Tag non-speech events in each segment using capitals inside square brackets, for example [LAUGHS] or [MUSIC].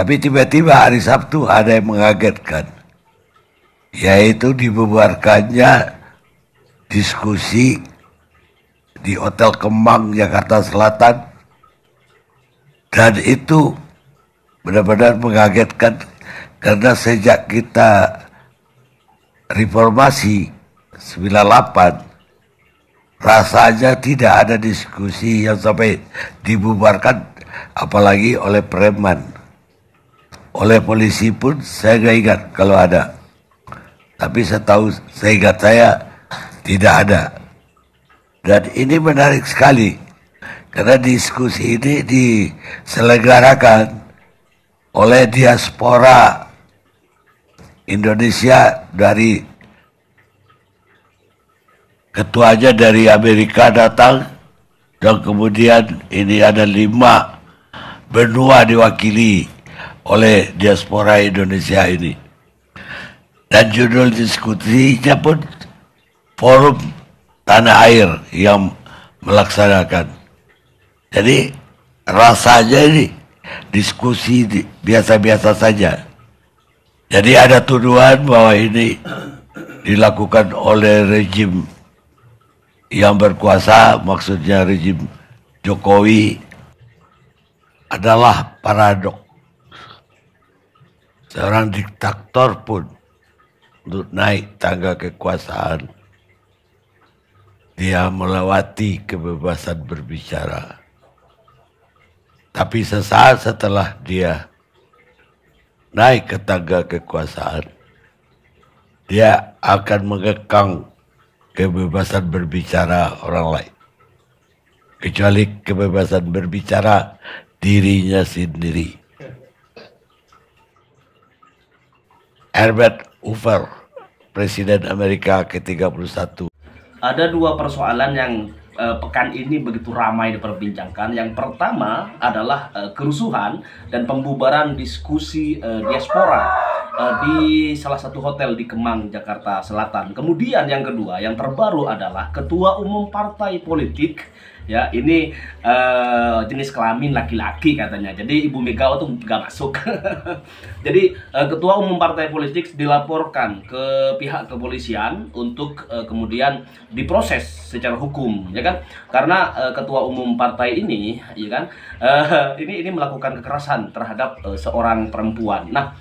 Tapi tiba-tiba hari Sabtu ada yang mengagetkan. Yaitu dibubarkannya diskusi di Hotel Kemang, Jakarta Selatan. Dan itu benar-benar mengagetkan karena sejak kita reformasi 98 rasanya tidak ada diskusi yang sampai dibubarkan apalagi oleh preman oleh polisi pun saya gak ingat kalau ada. Tapi saya tahu, saya ingat saya tidak ada. Dan ini menarik sekali. Karena diskusi ini diselenggarakan oleh diaspora Indonesia dari ketua ketuanya dari Amerika datang dan kemudian ini ada lima benua diwakili oleh diaspora Indonesia ini. Dan judul diskusinya pun Forum Tanah Air yang melaksanakan. Jadi rasanya ini diskusi biasa-biasa saja. Jadi ada tuduhan bahwa ini dilakukan oleh rejim yang berkuasa, maksudnya rejim Jokowi adalah paradoks. Seorang diktator pun untuk naik tangga kekuasaan dia melewati kebebasan berbicara. Tapi sesaat setelah dia naik ke tangga kekuasaan, dia akan mengekang kebebasan berbicara orang lain. Kecuali kebebasan berbicara dirinya sendiri. Herbert Hoover, Presiden Amerika ke-31. Ada dua persoalan yang uh, pekan ini begitu ramai diperbincangkan. Yang pertama adalah uh, kerusuhan dan pembubaran diskusi uh, diaspora di salah satu hotel di Kemang, Jakarta Selatan. Kemudian yang kedua, yang terbaru adalah Ketua Umum Partai Politik ya ini uh, jenis kelamin laki-laki katanya jadi ibu Mega itu nggak masuk [LAUGHS] jadi uh, ketua umum partai politik dilaporkan ke pihak kepolisian untuk uh, kemudian diproses secara hukum ya kan karena uh, ketua umum partai ini ya kan uh, [LAUGHS] ini ini melakukan kekerasan terhadap uh, seorang perempuan nah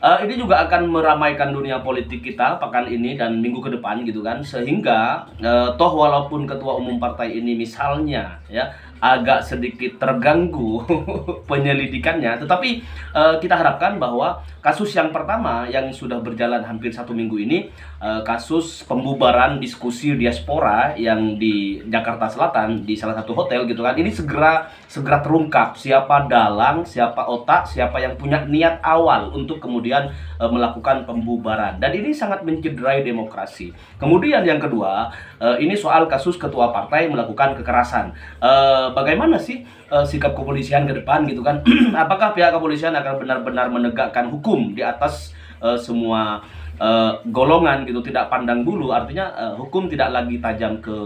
Uh, ini juga akan meramaikan dunia politik kita pekan ini dan minggu ke depan gitu kan sehingga uh, toh walaupun ketua umum partai ini misalnya ya agak sedikit terganggu [LAUGHS] penyelidikannya. Tetapi uh, kita harapkan bahwa kasus yang pertama yang sudah berjalan hampir satu minggu ini Eh, kasus pembubaran diskusi diaspora yang di Jakarta Selatan di salah satu hotel gitu kan ini segera segera terungkap siapa dalang siapa otak siapa yang punya niat awal untuk kemudian uh, melakukan pembubaran dan ini sangat mencederai demokrasi kemudian yang kedua uh, ini soal kasus ketua partai melakukan kekerasan uh, bagaimana sih uh, sikap kepolisian ke depan gitu kan [CLEARS THROAT] apakah pihak kepolisian akan benar-benar menegakkan hukum di atas uh, semua uh, golongan gitu, tidak pandang bulu. Artinya uh, hukum tidak lagi tajam ke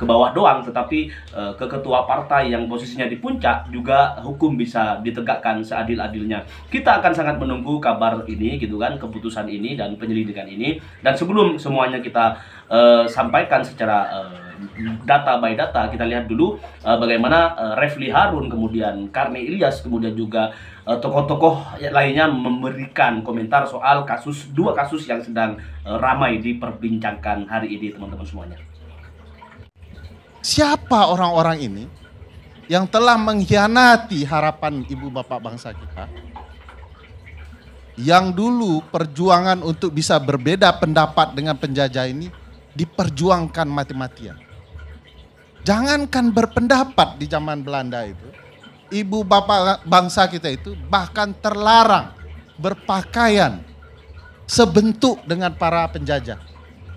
ke bawah doang, tetapi uh, ke ketua partai yang posisinya di puncak juga hukum bisa ditegakkan seadil-adilnya. Kita akan sangat menunggu kabar ini gitu kan, keputusan ini dan penyelidikan ini. Dan sebelum semuanya kita uh, sampaikan secara uh, data by data kita lihat dulu uh, bagaimana uh, Refli Harun kemudian Karni Ilyas kemudian juga eh, tokoh-tokoh uh, lainnya memberikan komentar soal kasus dua kasus yang sedang uh, ramai diperbincangkan hari ini teman-teman semuanya. Siapa orang-orang ini yang telah mengkhianati harapan ibu bapak bangsa kita? Yang dulu perjuangan untuk bisa berbeda pendapat dengan penjajah ini diperjuangkan mati-matian. Jangankan berpendapat di zaman Belanda itu, ibu bapak bangsa kita itu bahkan terlarang berpakaian sebentuk dengan para penjajah.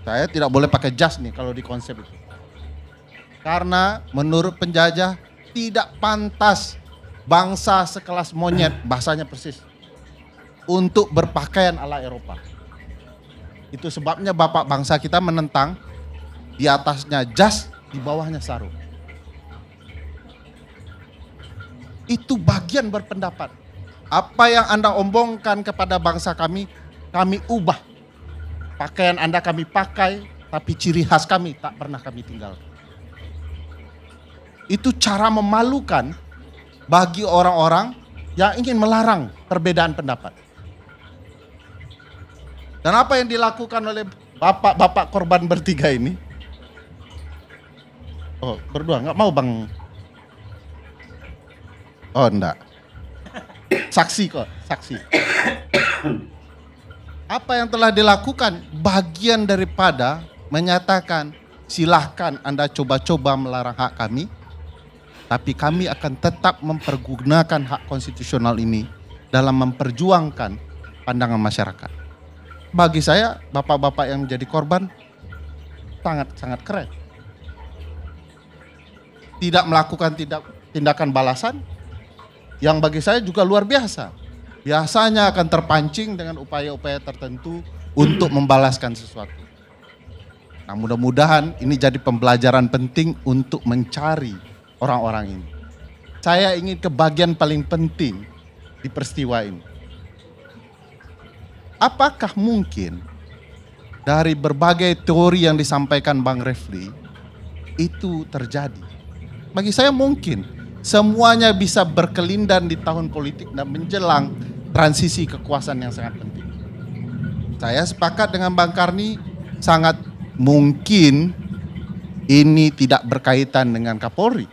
Saya tidak boleh pakai jas nih kalau di konsep itu. Karena menurut penjajah tidak pantas bangsa sekelas monyet, bahasanya persis, untuk berpakaian ala Eropa. Itu sebabnya bapak bangsa kita menentang di atasnya jas, di bawahnya sarung. Itu bagian berpendapat. Apa yang Anda ombongkan kepada bangsa kami, kami ubah. Pakaian Anda kami pakai, tapi ciri khas kami tak pernah kami tinggalkan. Itu cara memalukan bagi orang-orang yang ingin melarang perbedaan pendapat. Dan apa yang dilakukan oleh bapak-bapak korban bertiga ini? Oh, berdua nggak mau bang? Oh, enggak. Saksi kok, saksi. Apa yang telah dilakukan bagian daripada menyatakan silahkan Anda coba-coba melarang hak kami, tapi kami akan tetap mempergunakan hak konstitusional ini dalam memperjuangkan pandangan masyarakat. Bagi saya, bapak-bapak yang menjadi korban sangat-sangat keren tidak melakukan tindak, tindakan balasan yang bagi saya juga luar biasa. Biasanya akan terpancing dengan upaya-upaya tertentu untuk membalaskan sesuatu. Nah, mudah-mudahan ini jadi pembelajaran penting untuk mencari orang-orang ini. Saya ingin ke bagian paling penting di peristiwa ini. Apakah mungkin dari berbagai teori yang disampaikan Bang Refli itu terjadi? bagi saya mungkin semuanya bisa berkelindan di tahun politik dan menjelang transisi kekuasaan yang sangat penting. Saya sepakat dengan Bang Karni sangat mungkin ini tidak berkaitan dengan Kapolri.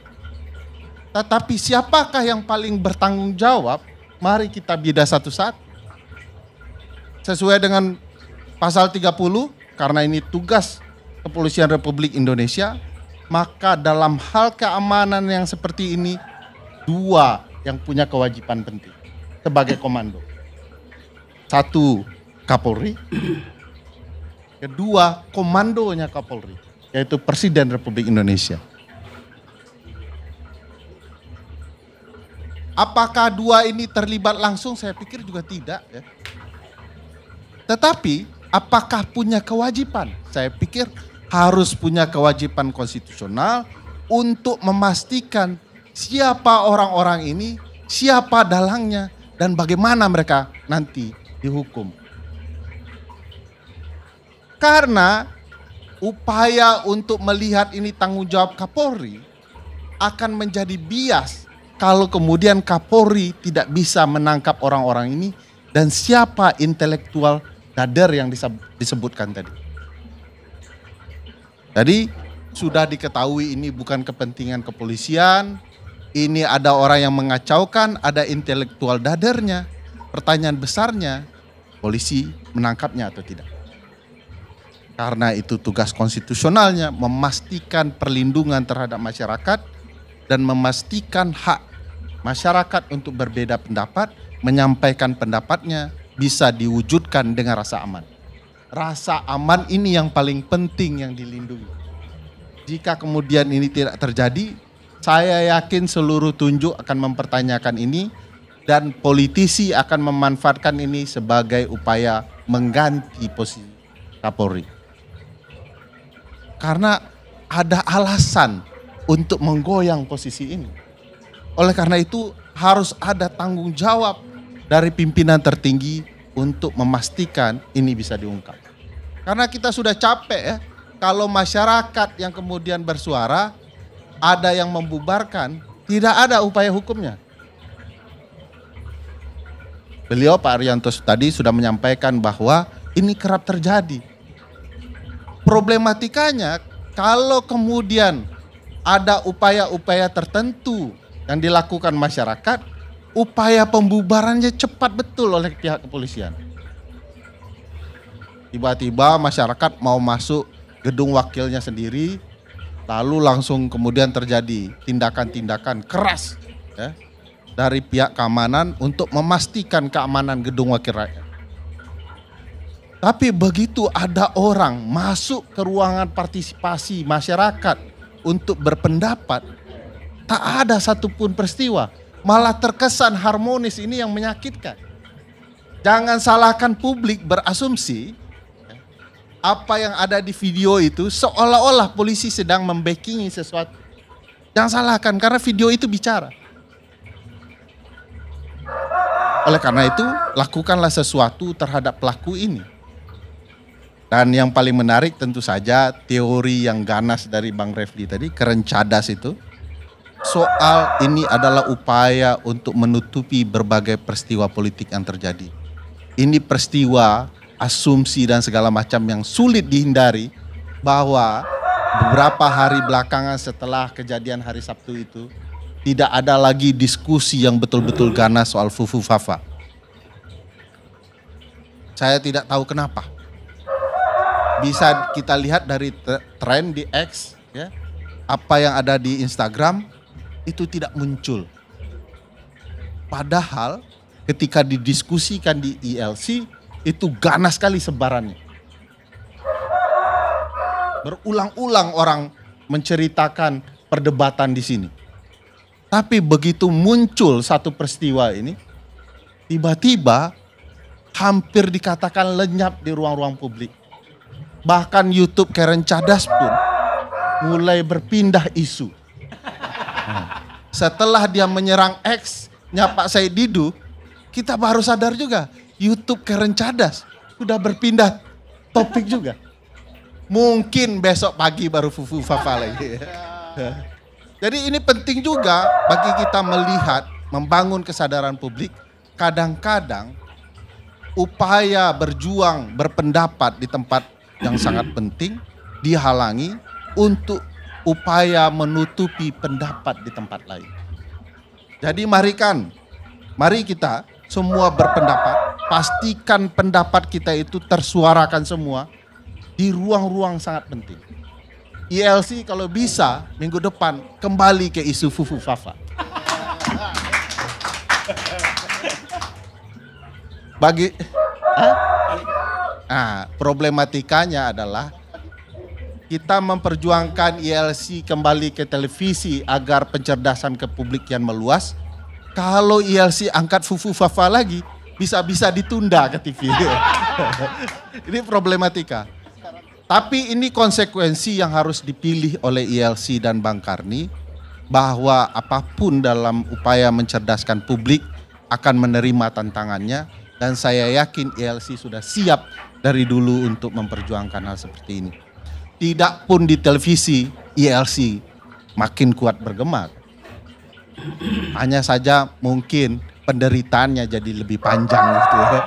Tetapi siapakah yang paling bertanggung jawab? Mari kita beda satu saat. Sesuai dengan pasal 30 karena ini tugas Kepolisian Republik Indonesia maka dalam hal keamanan yang seperti ini, dua yang punya kewajiban penting sebagai komando. Satu, Kapolri. Kedua, komandonya Kapolri, yaitu Presiden Republik Indonesia. Apakah dua ini terlibat langsung? Saya pikir juga tidak. Ya. Tetapi apakah punya kewajiban? Saya pikir harus punya kewajiban konstitusional untuk memastikan siapa orang-orang ini, siapa dalangnya, dan bagaimana mereka nanti dihukum. Karena upaya untuk melihat ini tanggung jawab Kapolri akan menjadi bias kalau kemudian Kapolri tidak bisa menangkap orang-orang ini dan siapa intelektual dader yang disebutkan tadi. Jadi sudah diketahui ini bukan kepentingan kepolisian, ini ada orang yang mengacaukan, ada intelektual dadernya. Pertanyaan besarnya, polisi menangkapnya atau tidak? Karena itu tugas konstitusionalnya memastikan perlindungan terhadap masyarakat dan memastikan hak masyarakat untuk berbeda pendapat, menyampaikan pendapatnya bisa diwujudkan dengan rasa aman. Rasa aman ini yang paling penting yang dilindungi. Jika kemudian ini tidak terjadi, saya yakin seluruh tunjuk akan mempertanyakan ini dan politisi akan memanfaatkan ini sebagai upaya mengganti posisi Kapolri. Karena ada alasan untuk menggoyang posisi ini. Oleh karena itu harus ada tanggung jawab dari pimpinan tertinggi untuk memastikan ini bisa diungkap. Karena kita sudah capek ya. Kalau masyarakat yang kemudian bersuara, ada yang membubarkan, tidak ada upaya hukumnya. Beliau Pak Arianto tadi sudah menyampaikan bahwa ini kerap terjadi. Problematikanya kalau kemudian ada upaya-upaya tertentu yang dilakukan masyarakat, upaya pembubarannya cepat betul oleh pihak kepolisian tiba-tiba masyarakat mau masuk gedung wakilnya sendiri lalu langsung kemudian terjadi tindakan-tindakan keras ya, dari pihak keamanan untuk memastikan keamanan gedung wakil rakyat. Tapi begitu ada orang masuk ke ruangan partisipasi masyarakat untuk berpendapat, tak ada satupun peristiwa. Malah terkesan harmonis ini yang menyakitkan. Jangan salahkan publik berasumsi apa yang ada di video itu seolah-olah polisi sedang membackingi sesuatu. Jangan salahkan karena video itu bicara. Oleh karena itu, lakukanlah sesuatu terhadap pelaku ini. Dan yang paling menarik tentu saja teori yang ganas dari Bang Refli tadi, keren cadas itu. Soal ini adalah upaya untuk menutupi berbagai peristiwa politik yang terjadi. Ini peristiwa asumsi dan segala macam yang sulit dihindari bahwa beberapa hari belakangan setelah kejadian hari Sabtu itu tidak ada lagi diskusi yang betul-betul ganas soal Fufu Fafa. Saya tidak tahu kenapa. Bisa kita lihat dari tren di X ya. Apa yang ada di Instagram itu tidak muncul. Padahal ketika didiskusikan di ILC e itu ganas sekali sebarannya. Berulang-ulang orang menceritakan perdebatan di sini. Tapi begitu muncul satu peristiwa ini, tiba-tiba hampir dikatakan lenyap di ruang-ruang publik. Bahkan YouTube Karen Cadas pun mulai berpindah isu. Setelah dia menyerang X, nyapa saya Didu, kita baru sadar juga YouTube keren Cadas sudah berpindah topik juga. Mungkin besok pagi baru Fufu Fafa lagi. [LAUGHS] Jadi ini penting juga bagi kita melihat, membangun kesadaran publik. Kadang-kadang upaya berjuang, berpendapat di tempat yang sangat penting dihalangi untuk upaya menutupi pendapat di tempat lain. Jadi marikan, mari kita semua berpendapat, pastikan pendapat kita itu tersuarakan semua di ruang-ruang sangat penting. ILC e kalau bisa minggu depan kembali ke isu Fufu Fafa. Bagi nah, problematikanya adalah kita memperjuangkan ILC e kembali ke televisi agar pencerdasan ke publik yang meluas, kalau ILC angkat Fufu Fafa lagi, bisa-bisa ditunda ke TV. [LAUGHS] ini problematika. Tapi ini konsekuensi yang harus dipilih oleh ILC dan Bang Karni bahwa apapun dalam upaya mencerdaskan publik akan menerima tantangannya dan saya yakin ILC sudah siap dari dulu untuk memperjuangkan hal seperti ini. Tidak pun di televisi ILC makin kuat bergema. Hanya saja mungkin penderitaannya jadi lebih panjang gitu ya.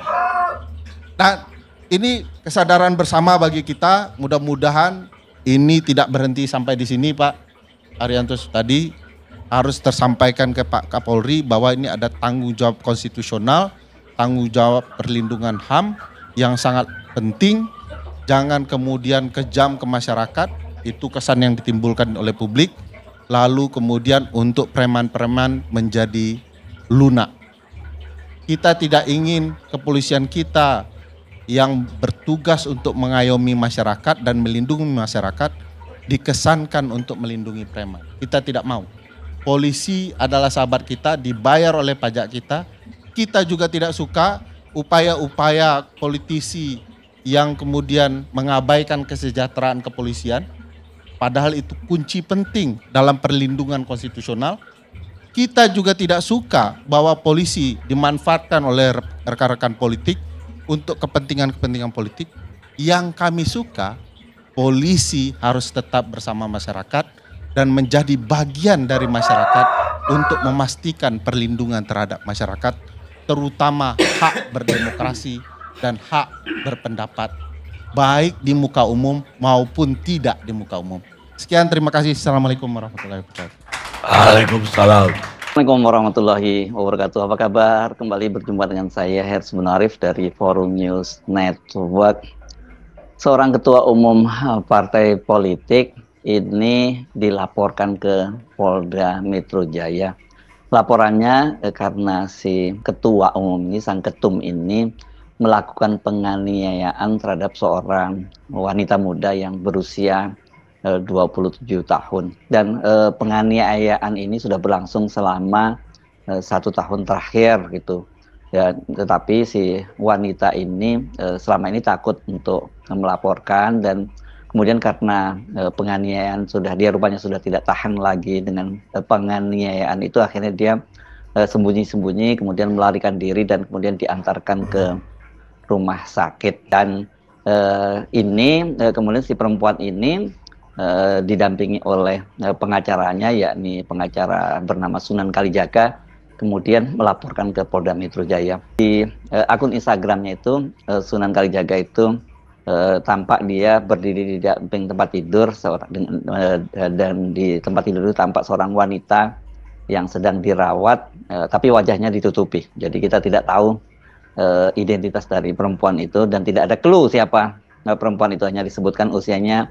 Nah, ini kesadaran bersama bagi kita. Mudah-mudahan ini tidak berhenti sampai di sini, Pak Ariantus tadi harus tersampaikan ke Pak Kapolri bahwa ini ada tanggung jawab konstitusional, tanggung jawab perlindungan HAM yang sangat penting. Jangan kemudian kejam ke masyarakat, itu kesan yang ditimbulkan oleh publik lalu kemudian untuk preman-preman menjadi lunak. Kita tidak ingin kepolisian kita yang bertugas untuk mengayomi masyarakat dan melindungi masyarakat dikesankan untuk melindungi preman. Kita tidak mau. Polisi adalah sahabat kita, dibayar oleh pajak kita. Kita juga tidak suka upaya-upaya politisi yang kemudian mengabaikan kesejahteraan kepolisian Padahal itu kunci penting dalam perlindungan konstitusional. Kita juga tidak suka bahwa polisi dimanfaatkan oleh rekan-rekan politik untuk kepentingan-kepentingan politik. Yang kami suka, polisi harus tetap bersama masyarakat dan menjadi bagian dari masyarakat untuk memastikan perlindungan terhadap masyarakat, terutama hak berdemokrasi dan hak berpendapat baik di muka umum maupun tidak di muka umum. Sekian terima kasih. Assalamualaikum warahmatullahi wabarakatuh. Waalaikumsalam. Assalamualaikum warahmatullahi wabarakatuh. Apa kabar? Kembali berjumpa dengan saya Hers Munarif dari Forum News Network. Seorang ketua umum eh, partai politik ini dilaporkan ke Polda Metro Jaya. Laporannya eh, karena si ketua umum ini, sang ketum ini melakukan penganiayaan terhadap seorang wanita muda yang berusia 27 eh, tahun dan e, penganiayaan ini sudah berlangsung selama e, satu tahun terakhir gitu ya tetapi si wanita ini e, selama ini takut untuk melaporkan dan kemudian karena e, penganiayaan sudah dia rupanya sudah tidak tahan lagi dengan e, penganiayaan itu akhirnya dia sembunyi-sembunyi kemudian melarikan diri dan kemudian diantarkan ke rumah sakit dan uh, ini uh, kemudian si perempuan ini uh, didampingi oleh uh, pengacaranya yakni pengacara bernama Sunan Kalijaga kemudian melaporkan ke Polda Metro Jaya di uh, akun Instagramnya itu uh, Sunan Kalijaga itu uh, tampak dia berdiri di samping tempat tidur seorang dengan, dan di tempat tidur itu tampak seorang wanita yang sedang dirawat uh, tapi wajahnya ditutupi jadi kita tidak tahu uh, identitas dari perempuan itu dan tidak ada clue siapa nah, perempuan itu hanya disebutkan usianya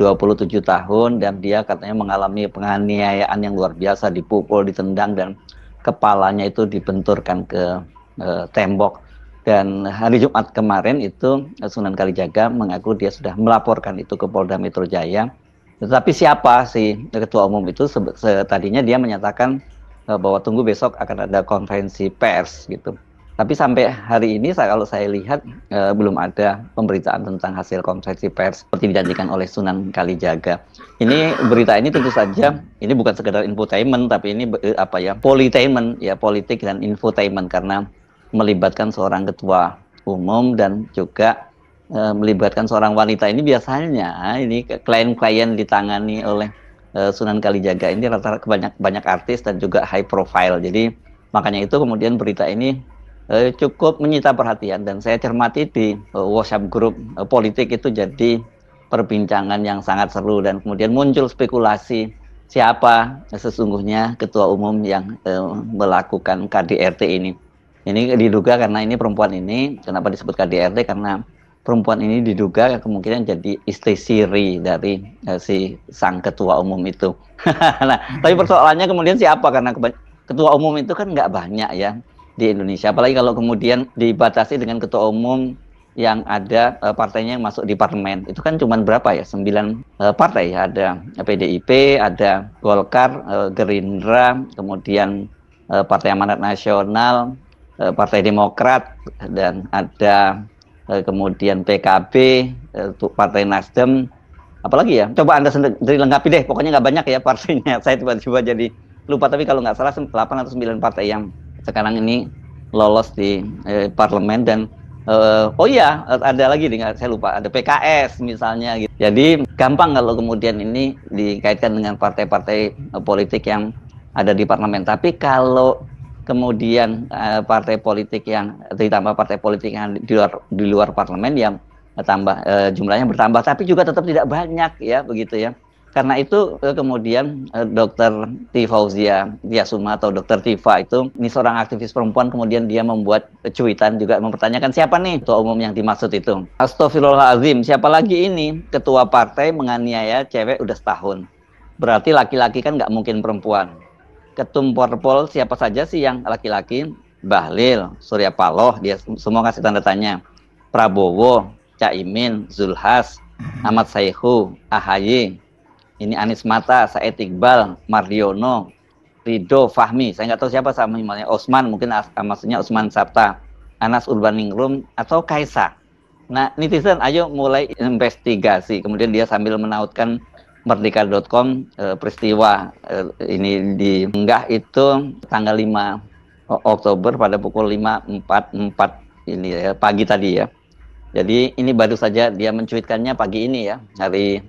27 tahun dan dia katanya mengalami penganiayaan yang luar biasa dipukul, ditendang dan kepalanya itu dibenturkan ke uh, tembok dan hari Jumat kemarin itu eh, Sunan Kalijaga mengaku dia sudah melaporkan itu ke Polda Metro Jaya. Tetapi siapa sih ketua umum itu tadinya dia menyatakan bahwa tunggu besok akan ada konferensi pers gitu. Tapi sampai hari ini saya, kalau saya lihat eh, belum ada pemberitaan tentang hasil konferensi pers seperti dijanjikan oleh Sunan Kalijaga. Ini berita ini tentu saja ini bukan sekedar infotainment tapi ini eh, apa ya politainment ya politik dan infotainment karena melibatkan seorang ketua umum dan juga e, melibatkan seorang wanita ini biasanya ah, ini klien-klien ditangani oleh e, Sunan Kalijaga ini rata-rata banyak banyak artis dan juga high profile. Jadi makanya itu kemudian berita ini Eh, cukup menyita perhatian dan saya cermati di eh, WhatsApp grup eh, politik itu jadi perbincangan yang sangat seru dan kemudian muncul spekulasi siapa sesungguhnya ketua umum yang eh, melakukan KDRT ini. Ini diduga karena ini perempuan ini kenapa disebut KDRT karena perempuan ini diduga kemungkinan jadi istri siri dari si sang ketua umum itu. [LAUGHS] nah, tapi persoalannya kemudian siapa karena ketua umum itu kan nggak banyak ya di Indonesia. Apalagi kalau kemudian dibatasi dengan ketua umum yang ada eh, partainya yang masuk di parlemen itu kan cuma berapa ya sembilan eh, partai ada PDIP eh, ada Golkar Gerindra kemudian Partai Amanat Nasional Partai Demokrat dan ada kemudian PKB uh, Partai Nasdem apalagi ya coba anda sendiri lengkapi deh pokoknya nggak banyak ya [LAUGHS] partainya saya tiba-tiba jadi lupa tapi kalau nggak salah 8 atau 9 partai yang sekarang ini lolos di eh, parlemen dan Uh, oh iya, ada lagi nih, saya lupa. Ada PKS misalnya. Gitu. Jadi gampang kalau kemudian ini dikaitkan dengan partai-partai eh, politik yang ada di parlemen. Tapi kalau kemudian uh, partai politik yang ditambah partai politik yang di luar di luar parlemen yang tambah uh, jumlahnya bertambah, tapi juga tetap tidak banyak ya begitu ya. Karena itu eh, kemudian eh, Dr. Tifauzia Fauzia suma atau Dr. Tifa itu ini seorang aktivis perempuan kemudian dia membuat cuitan juga mempertanyakan siapa nih ketua umum yang dimaksud itu. Astagfirullahaladzim siapa lagi ini ketua partai menganiaya cewek udah setahun. Berarti laki-laki kan nggak mungkin perempuan. Ketum Porpol siapa saja sih yang laki-laki? Bahlil, Surya Paloh, dia semua kasih tanda tanya. Prabowo, Caimin, Zulhas, Ahmad Saihu, Ahaye ini Anis Mata, Said Iqbal, Mardiono, Rido, Fahmi, saya nggak tahu siapa sama namanya Osman, mungkin as, ah, maksudnya Osman Sabta, Anas Urbaningrum, atau Kaisa. Nah, netizen ayo mulai investigasi. Kemudian dia sambil menautkan merdeka.com e, eh, peristiwa e, ini Enggah itu tanggal 5 Oktober pada pukul 5.44 ini ya, pagi tadi ya. Jadi ini baru saja dia mencuitkannya pagi ini ya, hari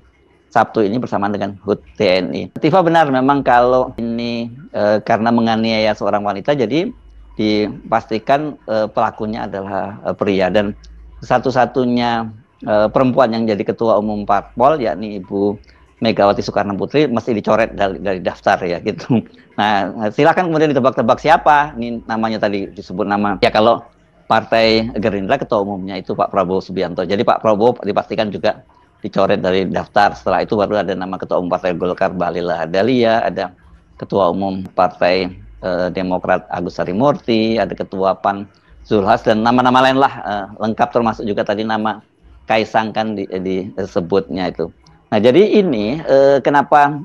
Sabtu ini bersama dengan HUT TNI. Tifa benar memang kalau ini e, karena menganiaya seorang wanita jadi dipastikan e, pelakunya adalah e, pria dan satu-satunya e, perempuan yang jadi ketua umum parpol yakni Ibu Megawati Soekarno Putri mesti dicoret dari, dari daftar ya gitu. Nah silakan kemudian ditebak-tebak siapa ini namanya tadi disebut nama ya kalau Partai Gerindra ketua umumnya itu Pak Prabowo Subianto. Jadi Pak Prabowo dipastikan juga dicoret dari daftar. Setelah itu baru ada nama Ketua Umum Partai Golkar Balila Adalia ada Ketua Umum Partai eh, Demokrat Agus Harimurti, ada Ketua PAN Zulhas dan nama-nama lain lah eh, lengkap termasuk juga tadi nama Kaisang kan di, eh, disebutnya itu. Nah jadi ini kenapa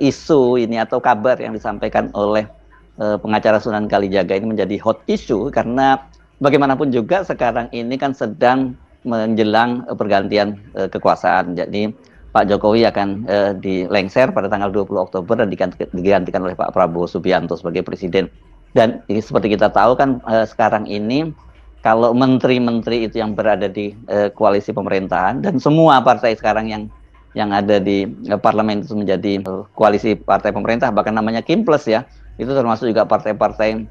isu ini atau kabar yang disampaikan oleh pengacara Sunan Kalijaga ini menjadi hot issue karena bagaimanapun juga sekarang ini kan sedang menjelang eh, pergantian uh, kekuasaan. Jadi Pak Jokowi akan uh, dilengser pada tanggal 20 Oktober dan digantikan oleh Pak Prabowo Subianto sebagai presiden. Dan seperti kita tahu kan uh, sekarang ini kalau menteri-menteri itu yang berada di uh, koalisi pemerintahan dan semua partai sekarang yang yang ada di uh, parlemen itu menjadi uh, koalisi partai pemerintah bahkan namanya Kim Plus ya itu termasuk juga partai-partai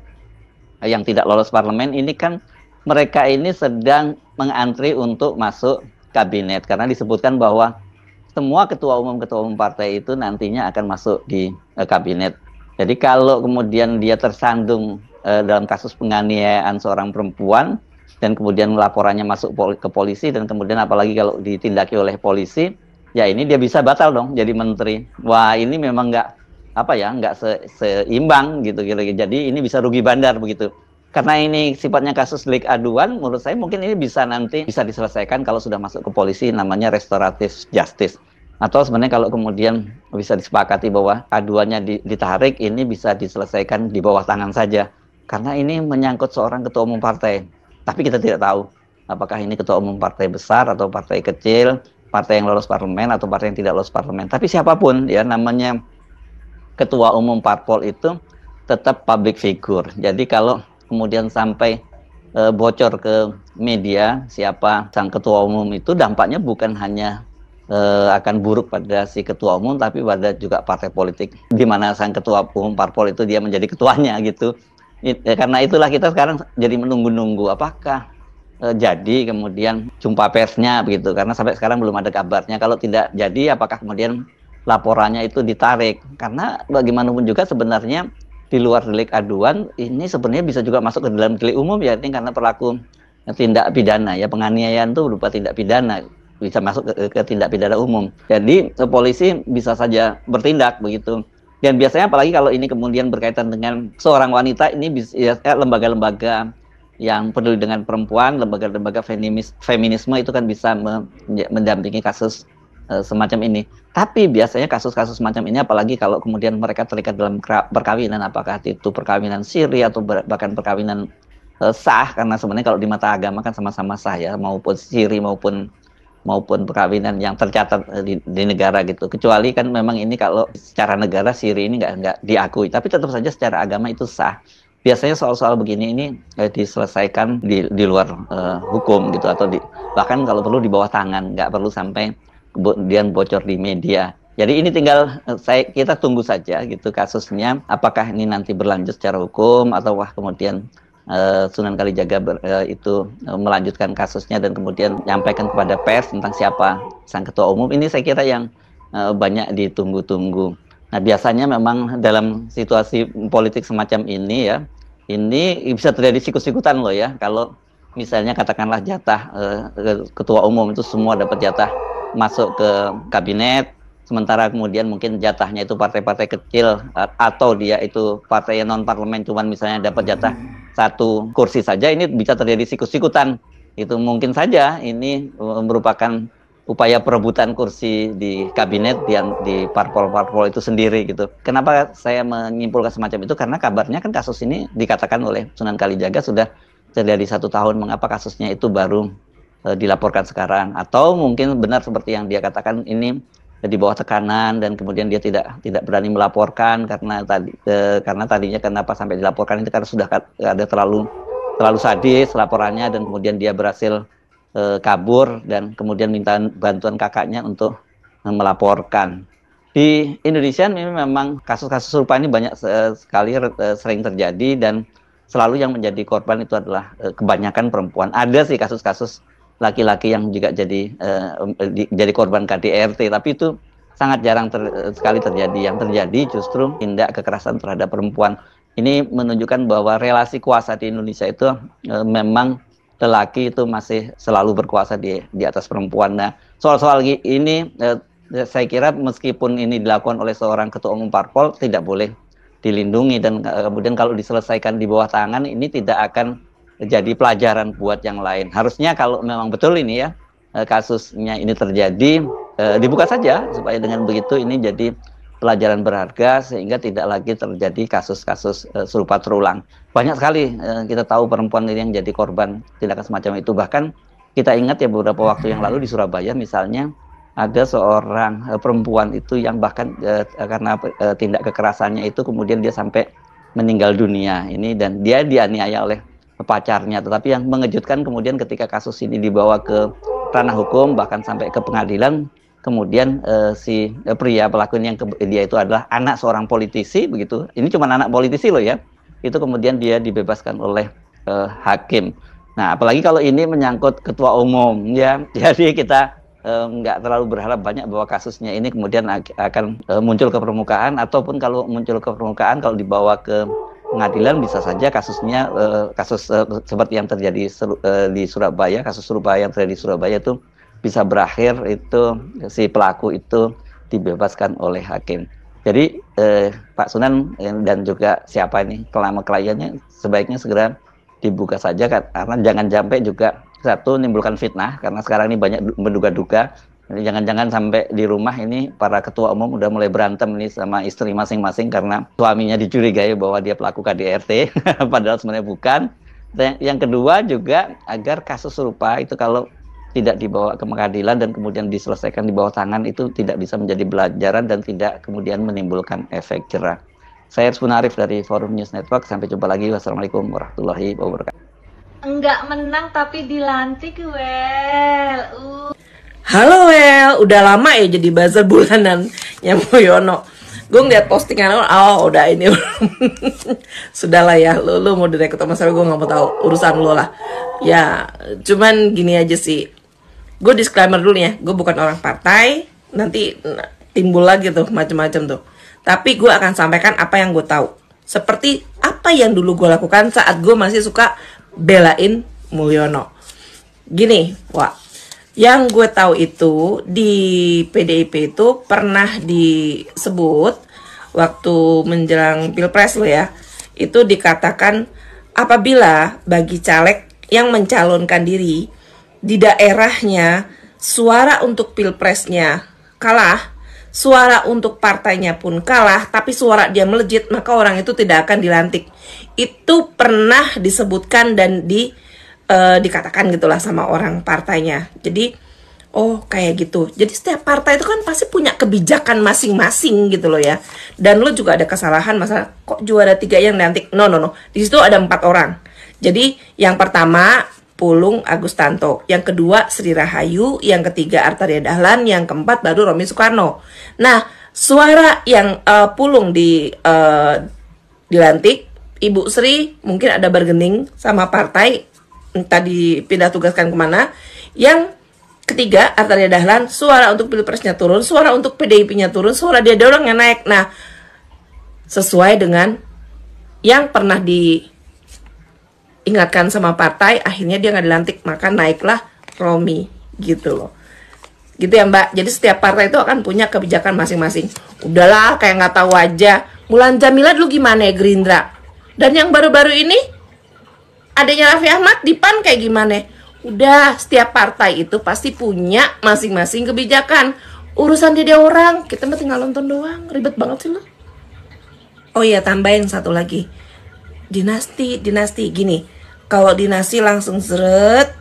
yang tidak lolos parlemen ini kan mereka ini sedang mengantri untuk masuk kabinet karena disebutkan bahwa semua ketua umum ketua umum partai itu nantinya akan masuk di uh, kabinet. Jadi kalau kemudian dia tersandung uh, dalam kasus penganiayaan seorang perempuan dan kemudian laporannya masuk pol ke polisi dan kemudian apalagi kalau ditindaki oleh polisi, ya ini dia bisa batal dong jadi menteri. Wah ini memang nggak apa ya nggak se seimbang gitu kira-kira. Jadi ini bisa rugi bandar begitu karena ini sifatnya kasus delik aduan, menurut saya mungkin ini bisa nanti bisa diselesaikan kalau sudah masuk ke polisi namanya restoratif justice. Atau sebenarnya kalau kemudian bisa disepakati bahwa aduannya ditarik, ini bisa diselesaikan di bawah tangan saja. Karena ini menyangkut seorang ketua umum partai. Tapi kita tidak tahu apakah ini ketua umum partai besar atau partai kecil, partai yang lolos parlemen atau partai yang tidak lolos parlemen. Tapi siapapun ya namanya ketua umum parpol itu tetap public figure. Jadi kalau kemudian sampai e, bocor ke media siapa sang ketua umum itu dampaknya bukan hanya e, akan buruk pada si ketua umum tapi pada juga partai politik di mana sang ketua umum parpol itu dia menjadi ketuanya gitu e, karena itulah kita sekarang jadi menunggu-nunggu apakah e, jadi kemudian jumpa persnya begitu karena sampai sekarang belum ada kabarnya kalau tidak jadi apakah kemudian laporannya itu ditarik karena bagaimanapun juga sebenarnya di luar delik aduan ini sebenarnya bisa juga masuk ke dalam delik umum ya ini karena pelaku tindak pidana ya penganiayaan itu berupa tindak pidana bisa masuk ke, ke tindak pidana umum. Jadi polisi bisa saja bertindak begitu. Dan biasanya apalagi kalau ini kemudian berkaitan dengan seorang wanita ini biasanya ya, lembaga-lembaga yang peduli dengan perempuan, lembaga-lembaga feminis, feminisme itu kan bisa mendampingi kasus Eh, semacam ini. Tapi biasanya kasus-kasus semacam ini, apalagi kalau kemudian mereka terikat dalam perkawinan, apakah itu perkawinan siri atau bahkan perkawinan eh, sah, karena sebenarnya kalau di mata agama kan sama-sama sah ya, maupun siri maupun maupun perkawinan yang tercatat eh, di, di negara gitu. Kecuali kan memang ini kalau secara negara siri ini nggak nggak diakui, tapi tetap saja secara agama itu sah. Biasanya soal-soal begini ini eh, diselesaikan di, di luar eh, hukum gitu atau di, bahkan kalau perlu di bawah tangan, nggak perlu sampai kemudian bocor di media. Jadi ini tinggal eh, saya kita tunggu saja gitu kasusnya apakah ini nanti berlanjut secara hukum atau wah kemudian uh, Sunan Kalijaga ber, uh, itu uh, melanjutkan kasusnya dan kemudian menyampaikan kepada pers tentang siapa sang ketua umum ini saya kira yang uh, banyak ditunggu-tunggu. Nah, biasanya memang dalam situasi politik semacam ini ya ini bisa terjadi sikut-sikutan loh ya kalau misalnya katakanlah jatah uh, ketua umum itu semua dapat jatah masuk ke kabinet sementara kemudian mungkin jatahnya itu partai-partai kecil atau dia itu partai yang non parlemen cuman misalnya dapat jatah satu kursi saja ini bisa terjadi sikut-sikutan itu mungkin saja ini eh, merupakan upaya perebutan kursi di kabinet yang di parpol-parpol itu sendiri gitu. Kenapa saya menyimpulkan semacam itu? Karena kabarnya kan kasus ini dikatakan oleh Sunan Kalijaga sudah terjadi satu tahun. Mengapa kasusnya itu baru E, dilaporkan sekarang atau mungkin benar seperti yang dia katakan ini di bawah tekanan dan kemudian dia tidak tidak berani melaporkan karena tadi e, karena tadinya kenapa sampai dilaporkan itu karena sudah ada terlalu terlalu sadis laporannya dan kemudian dia berhasil e, kabur dan kemudian minta bantuan kakaknya untuk melaporkan di Indonesia ini memang kasus-kasus serupa ini banyak sekali e, sering terjadi dan selalu yang menjadi korban itu adalah e, kebanyakan perempuan. Ada sih kasus-kasus laki-laki yang juga jadi uh, jadi korban KDRT tapi itu sangat jarang ter, eh, sekali terjadi yang terjadi justru tindak kekerasan terhadap perempuan ini menunjukkan bahwa relasi kuasa di Indonesia itu e, memang lelaki itu masih selalu berkuasa di di atas perempuan. Nah, soal-soal ini e, saya kira meskipun ini dilakukan oleh seorang ketua umum parpol tidak boleh dilindungi dan kemudian kalau diselesaikan di bawah tangan ini tidak akan jadi pelajaran buat yang lain. Harusnya kalau memang betul ini ya eh, kasusnya ini terjadi eh, dibuka saja supaya dengan begitu ini jadi pelajaran berharga sehingga tidak lagi terjadi kasus-kasus eh, serupa terulang. Banyak sekali kita tahu perempuan ini yang jadi korban tindakan semacam itu. Bahkan kita ingat ya beberapa waktu yang lalu di Surabaya misalnya ada seorang perempuan itu yang bahkan karena tindak kekerasannya itu kemudian dia sampai meninggal dunia ini dan dia dianiaya oleh pacarnya. Tetapi yang mengejutkan kemudian ketika kasus ini dibawa ke ranah hukum bahkan sampai ke pengadilan, kemudian uh, si uh, pria pelaku ini yang ke, dia itu adalah anak seorang politisi begitu. Ini cuma anak politisi loh ya. Itu kemudian dia dibebaskan oleh uh, hakim. Nah, apalagi kalau ini menyangkut ketua umum ya. [LAUGHS] Jadi kita nggak terlalu berharap banyak bahwa kasusnya ini kemudian akan muncul ke permukaan ataupun kalau muncul ke permukaan kalau dibawa ke pengadilan bisa saja kasusnya eh, kasus eh, seperti yang terjadi eh, di Surabaya, kasus Surabaya yang terjadi di Surabaya itu bisa berakhir itu si pelaku itu dibebaskan oleh hakim. Jadi eh, Pak Sunan dan juga siapa ini kelama kliennya sebaiknya segera dibuka saja karena jangan sampai juga satu menimbulkan fitnah karena sekarang ini banyak menduga-duga Jangan-jangan sampai di rumah ini para ketua umum udah mulai berantem nih sama istri masing-masing karena suaminya dicurigai bahwa dia pelaku KDRT, [LAUGHS] padahal sebenarnya bukan. Dan yang kedua juga agar kasus serupa itu kalau tidak dibawa ke pengadilan dan kemudian diselesaikan di bawah tangan itu tidak bisa menjadi pelajaran dan tidak kemudian menimbulkan efek jerah. Saya Ersun Arif dari Forum News Network. Sampai jumpa lagi. Wassalamualaikum warahmatullahi wabarakatuh. Enggak menang tapi dilantik, Well. Uh. Halo El, udah lama ya jadi buzzer bulanan yang Moyono. Gue ngeliat postingan, oh udah ini [LAUGHS] Sudahlah ya, lu, lu mau direkrut sama saya, gue gak mau tau urusan lo lah Ya, cuman gini aja sih Gue disclaimer dulu ya, gue bukan orang partai Nanti timbul lagi tuh, macem-macem tuh Tapi gue akan sampaikan apa yang gue tahu Seperti apa yang dulu gue lakukan saat gue masih suka belain Mulyono Gini, wah yang gue tahu itu di PDIP itu pernah disebut waktu menjelang pilpres lo ya, itu dikatakan apabila bagi caleg yang mencalonkan diri di daerahnya suara untuk pilpresnya kalah, suara untuk partainya pun kalah, tapi suara dia melejit maka orang itu tidak akan dilantik. Itu pernah disebutkan dan di uh, dikatakan gitulah sama orang partainya. Jadi oh kayak gitu. Jadi setiap partai itu kan pasti punya kebijakan masing-masing gitu loh ya. Dan lo juga ada kesalahan masalah kok juara tiga yang nanti no no no. Di situ ada empat orang. Jadi yang pertama Pulung Agustanto, yang kedua Sri Rahayu, yang ketiga Artaria Dahlan, yang keempat baru Romi Soekarno. Nah, suara yang uh, Pulung di uh, dilantik Ibu Sri mungkin ada bergening sama partai entah dipindah tugaskan kemana. Yang ketiga, Artaria Dahlan, suara untuk Pilpresnya turun, suara untuk PDIP-nya turun, suara dia dorongnya naik. Nah, sesuai dengan yang pernah diingatkan sama partai, akhirnya dia nggak dilantik, maka naiklah Romi gitu loh. Gitu ya Mbak. Jadi setiap partai itu akan punya kebijakan masing-masing. Udahlah, kayak nggak tahu aja. Mulan Jamila dulu gimana ya Gerindra? Dan yang baru-baru ini adanya Raffi Ahmad di PAN kayak gimana? Udah, setiap partai itu pasti punya masing-masing kebijakan. Urusan dia, orang, kita mah tinggal nonton doang. Ribet banget sih lo. Oh iya, tambahin satu lagi. Dinasti, dinasti gini. Kalau dinasti langsung seret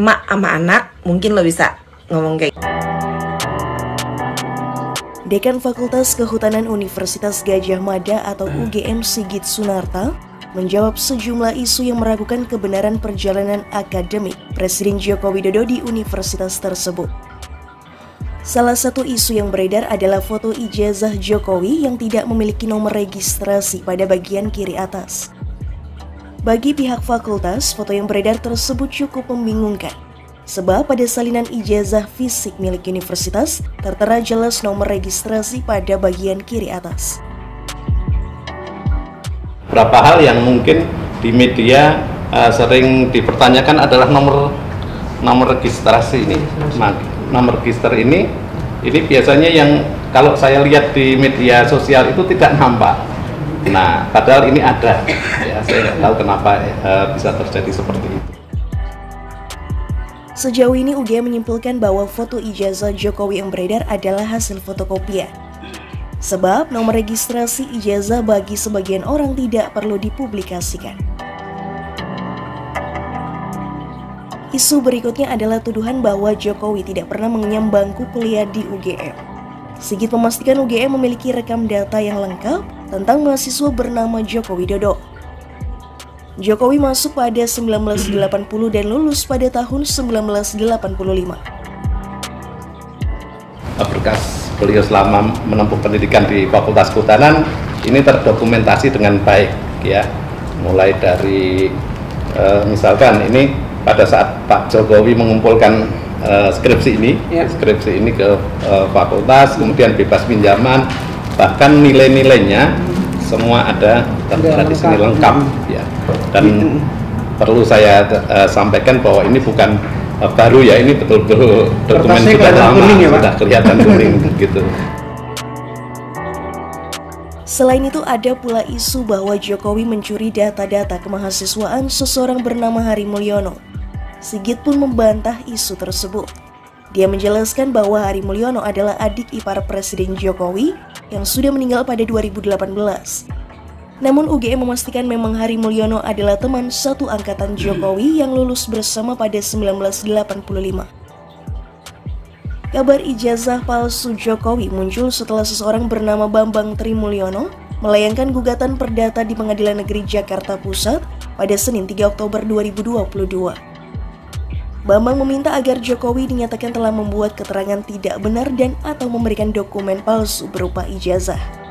mak sama anak, mungkin lo bisa ngomong kayak gitu. Dekan Fakultas Kehutanan Universitas Gajah Mada atau UGM Sigit Sunarta menjawab sejumlah isu yang meragukan kebenaran perjalanan akademik Presiden Joko Widodo di universitas tersebut. Salah satu isu yang beredar adalah foto ijazah Jokowi yang tidak memiliki nomor registrasi pada bagian kiri atas. Bagi pihak fakultas, foto yang beredar tersebut cukup membingungkan. Sebab pada salinan ijazah fisik milik universitas tertera jelas nomor registrasi pada bagian kiri atas. Berapa hal yang mungkin di media uh, sering dipertanyakan adalah nomor nomor registrasi ini. Nomor register ini ini biasanya yang kalau saya lihat di media sosial itu tidak nampak. Nah, padahal ini ada. Ya, saya nggak tahu kenapa uh, bisa terjadi seperti itu. Sejauh ini UGM menyimpulkan bahwa foto ijazah Jokowi yang beredar adalah hasil fotokopian. Sebab nomor registrasi ijazah bagi sebagian orang tidak perlu dipublikasikan. Isu berikutnya adalah tuduhan bahwa Jokowi tidak pernah mengenyam bangku kuliah di UGM. Sigit memastikan UGM memiliki rekam data yang lengkap tentang mahasiswa bernama Joko Widodo. Jokowi masuk pada 1980 dan lulus pada tahun 1985. Berkas beliau selama menempuh pendidikan di Fakultas Kehutanan ini terdokumentasi dengan baik ya mulai dari e, misalkan ini pada saat Pak Jokowi mengumpulkan e, skripsi ini ya. skripsi ini ke e, fakultas kemudian bebas pinjaman bahkan nilai-nilainya semua ada tertera di sini lengkap ya dan perlu saya e, sampaikan bahwa ini bukan baru ya ini betul-betul dokumen sudah lama kuning ya, Pak? sudah kelihatan kuning [LAUGHS] gitu. Selain itu ada pula isu bahwa Jokowi mencuri data-data kemahasiswaan seseorang bernama Hari Mulyono. Sigit pun membantah isu tersebut. Dia menjelaskan bahwa Hari Mulyono adalah adik ipar Presiden Jokowi yang sudah meninggal pada 2018 namun UGM memastikan memang Hari Mulyono adalah teman satu angkatan Jokowi yang lulus bersama pada 1985. Kabar ijazah palsu Jokowi muncul setelah seseorang bernama Bambang Tri Mulyono melayangkan gugatan perdata di Pengadilan Negeri Jakarta Pusat pada Senin 3 Oktober 2022. Bambang meminta agar Jokowi dinyatakan telah membuat keterangan tidak benar dan atau memberikan dokumen palsu berupa ijazah.